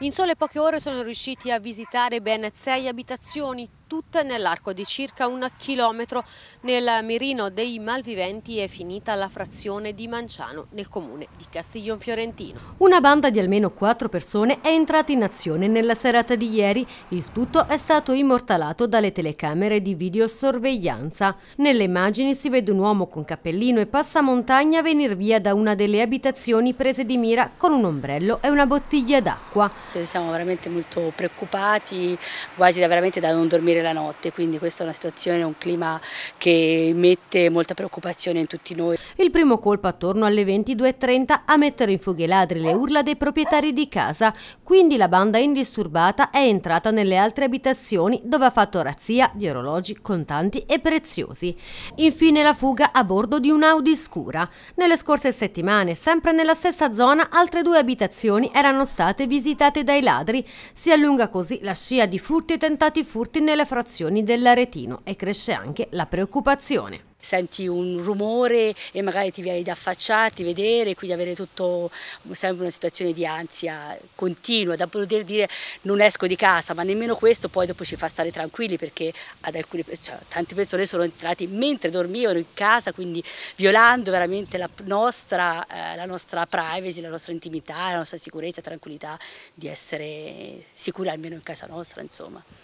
In sole poche ore sono riusciti a visitare ben sei abitazioni, tutte nell'arco di circa un chilometro nel mirino dei malviventi è finita la frazione di Manciano nel comune di Castiglion Fiorentino. Una banda di almeno quattro persone è entrata in azione nella serata di ieri. Il tutto è stato immortalato dalle telecamere di videosorveglianza. Nelle immagini si vede un uomo con cappellino e passamontagna venir via da una delle abitazioni prese di mira con un ombrello e una bottiglia d'acqua. Siamo veramente molto preoccupati, quasi da, veramente da non dormire dormire la notte, quindi questa è una situazione, un clima che mette molta preoccupazione in tutti noi. Il primo colpo attorno alle 22.30 a mettere in fuga i ladri le urla dei proprietari di casa, quindi la banda indisturbata è entrata nelle altre abitazioni dove ha fatto razzia di orologi, contanti e preziosi. Infine la fuga a bordo di un'Audi scura. Nelle scorse settimane, sempre nella stessa zona, altre due abitazioni erano state visitate dai ladri. Si allunga così la scia di furti e tentati furti nelle frazioni dell'aretino e cresce anche la preoccupazione. Senti un rumore e magari ti vieni ad affacciarti, vedere, quindi avere tutto sempre una situazione di ansia continua, da poter dire non esco di casa, ma nemmeno questo poi dopo ci fa stare tranquilli perché ad alcune, cioè, tante persone sono entrate mentre dormivano in casa, quindi violando veramente la nostra, eh, la nostra privacy, la nostra intimità, la nostra sicurezza, tranquillità di essere sicuri almeno in casa nostra. Insomma.